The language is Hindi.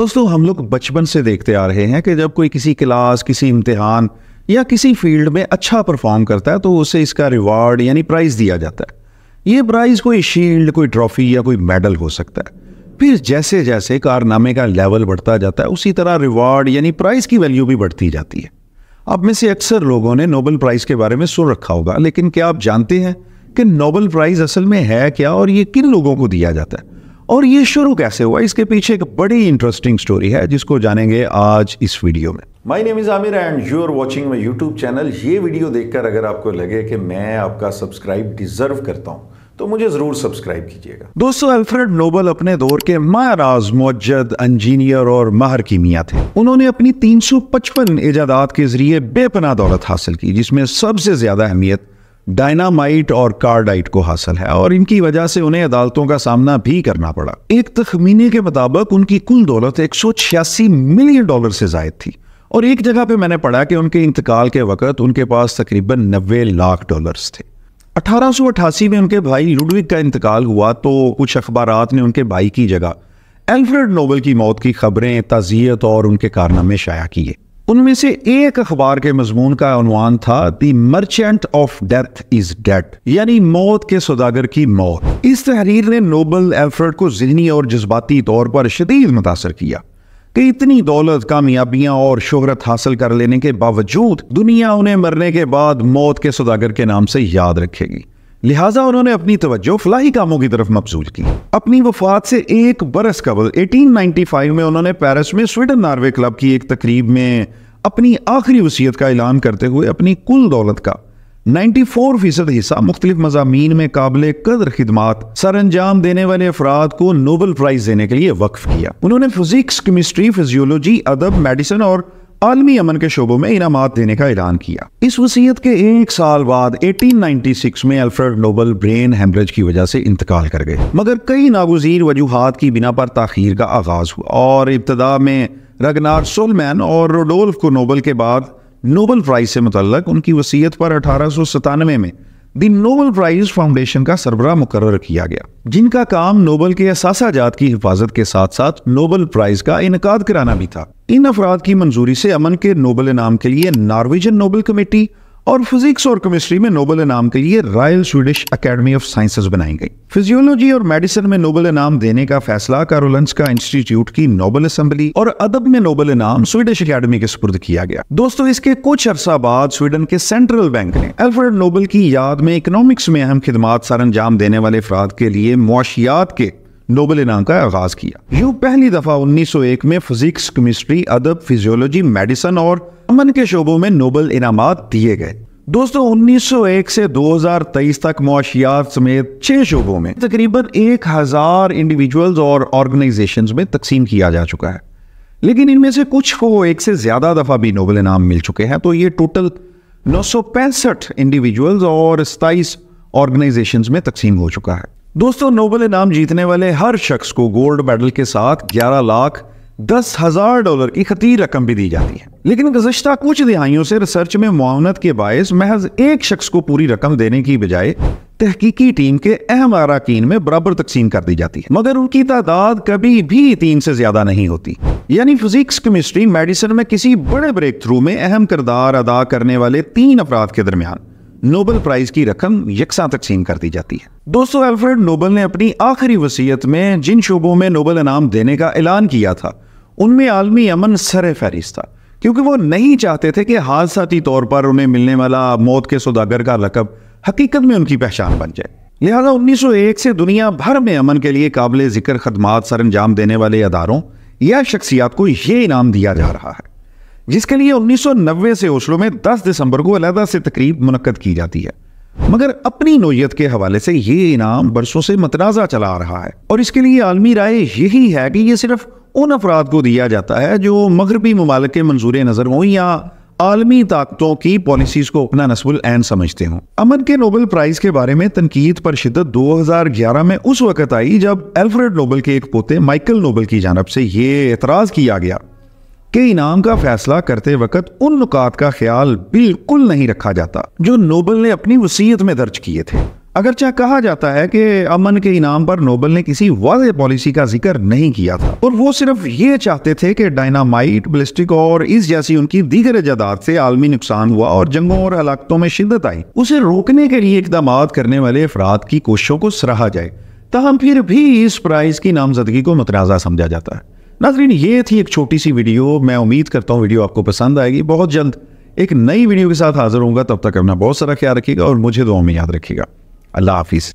दोस्तों हम लोग बचपन से देखते आ रहे हैं कि जब कोई किसी क्लास किसी इम्तिहान या किसी फील्ड में अच्छा परफॉर्म करता है तो उसे इसका रिवार्ड यानी प्राइज़ दिया जाता है ये प्राइज़ कोई शील्ड कोई ट्रॉफी या कोई मेडल हो सकता है फिर जैसे जैसे कारनामे का लेवल बढ़ता जाता है उसी तरह रिवार्ड यानी प्राइज़ की वैल्यू भी बढ़ती जाती है आप में से अक्सर लोगों ने नोबल प्राइज़ के बारे में सुन रखा होगा लेकिन क्या आप जानते हैं कि नोबल प्राइज़ असल में है क्या और ये किन लोगों को दिया जाता है और ये शुरू कैसे हुआ इसके पीछे एक बड़ी इंटरेस्टिंग स्टोरी है जिसको जानेंगे आज इस वीडियो में my name is Aamir and you are watching my YouTube channel ये वीडियो देखकर अगर आपको लगे कि मैं आपका सब्सक्राइब डिजर्व करता हूं तो मुझे ज़रूर सब्सक्राइब कीजिएगा दोस्तों अल्फ्रेड नोबल अपने दौर के महाराज मुजद इंजीनियर और माहर की मियाँ थे उन्होंने अपनी 355 इजादात के जरिए बेपना दौलत हासिल की जिसमें सबसे ज़्यादा अहमियत डायनामाइट और कार्डाइट को हासिल है और इनकी वजह से उन्हें अदालतों का सामना भी करना पड़ा एक तखमीने के मुताबिक उनकी कुल दौलत एक मिलियन डॉलर से जायद थी और एक जगह पे मैंने पढ़ा कि उनके इंतकाल के वक्त उनके पास तकरीबन नब्बे लाख डॉलर्स थे 1888 में उनके भाई लुडविक का इंतकाल हुआ तो कुछ अखबार ने उनके भाई की जगह एल्फ्रेड नोबल की मौत की खबरें ताज़ियत और उनके कारनामे शाया किए उनमें से एक अखबार के मजमून का अनवान था the merchant of death is dead यानी मौत के सौदागर की मौत इस तहरीर ने नोबल एल्फ्रेड को जहनी और जज्बाती तौर पर शदीद मुतासर किया कि इतनी दौलत कामयाबियां और शोहरत हासिल कर लेने के बावजूद दुनिया उन्हें मरने के बाद मौत के सौदागर के नाम से याद रखेगी लिहाजा उन्होंने अपनी तवज्जो फलाही कामों की तरफ मबसूल की अपनी वफात से एक बरस कबल 1895 में उन्होंने पेरिस में स्वीडन नार्वे क्लब की एक तकरीब में अपनी आखिरी वसीयत का ऐलान करते हुए अपनी कुल दौलत का 94 फीसद हिस्सा मुख्तलिफ मजामी में काबिल कदर खदमात सर अंजाम देने वाले अफराद को नोबल प्राइज देने के लिए वक्फ किया उन्होंने फिजिक्स केमिस्ट्री फिजियोलॉजी अदब मेडिसिन और आलमी अमन के शोबों में इनाम देने का ऐलान किया इस वसीयत के एक साल बाद 1896 में अल्फ्रेड नोबल ब्रेन हेमरेज की वजह से इंतकाल कर गए मगर कई नागुजीर वजूहत की बिना पर तखीर का आगाज हुआ और इब्तदा में रगनार सोलमैन और रोडोल्फ को नोबल के बाद नोबल प्राइज से मुतल उनकी वसीयत पर अठारह सौ सतानवे में दी नोबल प्राइज फाउंडेशन का सरबरा मुकर किया गया जिनका काम नोबल के असासाजात की हिफाजत के साथ साथ नोबल प्राइज का इनका कराना भी था इन अफराद की मंजूरी से अमन के नोबल इनाम के लिए नॉर्वेजन नोबल कमेटी और फिजिक्स और केमिस्ट्री में नोबल इनाम के लिए royal Swedish academy of sciences बनाई गई फिजियोलॉजी और मेडिसिन में नोबल इनाम देने का फैसला का इंस्टीट्यूट की नोबल असेंबली और अदब में नोबल इनाम स्वीडिश एकेडमी के सुपुर्द किया गया दोस्तों इसके कुछ अरसा बाद स्वीडन के सेंट्रल बैंक ने एल्फ्रेड नोबल की याद में इकोनॉमिक्स में अहम खिदमात सर अंजाम देने वाले अफराद के लिए मुआशियात के नोबल इनाम का आगाज किया यूँ पहली दफा 1901 में फिजिक्स केमिस्ट्री अदब फिजियोलॉजी मेडिसन और अमन के शोबों में नोबल इनाम दिए गए दोस्तों 1901 से 2023 तक मुआशियात समेत छह शोबों में तकरीबन 1000 इंडिविजुअल्स और ऑर्गेनाइजेशंस में तकसीम किया जा चुका है लेकिन इनमें से कुछ को एक से ज्यादा दफा भी नोबल इनाम मिल चुके हैं तो ये टोटल नौ इंडिविजुअल्स और सताइस ऑर्गेनाइजेशंस में तकसीम हो चुका है दोस्तों नोबल इनाम जीतने वाले हर शख्स को गोल्ड मेडल के साथ 11 लाख दस हजार डॉलर की खतीर रकम भी दी जाती है लेकिन गुजशत कुछ दिहाइयों से रिसर्च में मुआवनत के बायस महज एक शख्स को पूरी रकम देने की बजाय तहकीकी टीम के अहम अरकान में बराबर तकसीम कर दी जाती है मगर उनकी तादाद कभी भी तीन से ज्यादा नहीं होती यानी फिजिक्स केमिस्ट्री मेडिसिन में किसी बड़े ब्रेक थ्रू में अहम किरदार अदा करने वाले तीन अफराद के दरमियान नोबल प्राइज की रकम यकसा तकसीम कर दी जाती है दोस्तों एल्फ्रेड नोबल ने अपनी आखिरी वसीयत में जिन शोबों में नोबल इनाम देने का ऐलान किया था उनमें आलमी अमन सर फहरिस था क्योंकि वो नहीं चाहते थे कि हादसाती तौर पर उन्हें मिलने वाला मौत के सौदागर का लकब हकीकत में उनकी पहचान बन जाए लिहाजा 1901 से दुनिया भर में अमन के लिए काबिल जिक्र खदमात सर अंजाम देने वाले अदारों या शख्सियात को ये इनाम दिया जा रहा है जिसके लिए 1990 से ओस्लो में 10 दिसंबर को अलहदा से तकरीब मुनद की जाती है मगर अपनी नोयत के हवाले से ये इनाम बरसों से मतनाज़ा चला आ रहा है और इसके लिए आलमी राय यही है कि यह सिर्फ उन अफराद को दिया जाता है जो मगरबी ममालक के मंजूर नज़र हों या आलमी ताकतों की पॉलिसीज़ को अपना नस्बुल एन समझते हों अमन के नोबल प्राइज़ के बारे में तनकीद पर शिदत 2011 में उस वक़्त आई जब एल्फ्रेड नोबल के एक पोते माइकल नोबल की जानब से ये एतराज़ किया गया कि इनाम का फैसला करते वक्त उन नुकात का ख्याल बिल्कुल नहीं रखा जाता जो नोबल ने अपनी वसीयत में दर्ज किए थे अगरचा कहा जाता है कि अमन के इनाम पर नोबल ने किसी वाज पॉलिसी का जिक्र नहीं किया था और वो सिर्फ ये चाहते थे कि डायनामाइट बलिस्टिक और इस जैसी उनकी दीगर जदाद से आलमी नुकसान हुआ और जंगों और हलाकतों में शिद्दत आई उसे रोकने के लिए इकदाम करने वाले अफराद की कोशिशों को सराहा जाए तहम फिर भी इस प्राइज की नामजदगी को मतराजा समझा जाता है नाजरीन ये थी एक छोटी सी वीडियो मैं उम्मीद करता हूँ वीडियो आपको पसंद आएगी बहुत जल्द एक नई वीडियो के साथ हाजिर होऊंगा तब तक अपना बहुत सारा ख्याल रखिएगा और मुझे दुआओं में याद रखिएगा अल्लाह हाफिज़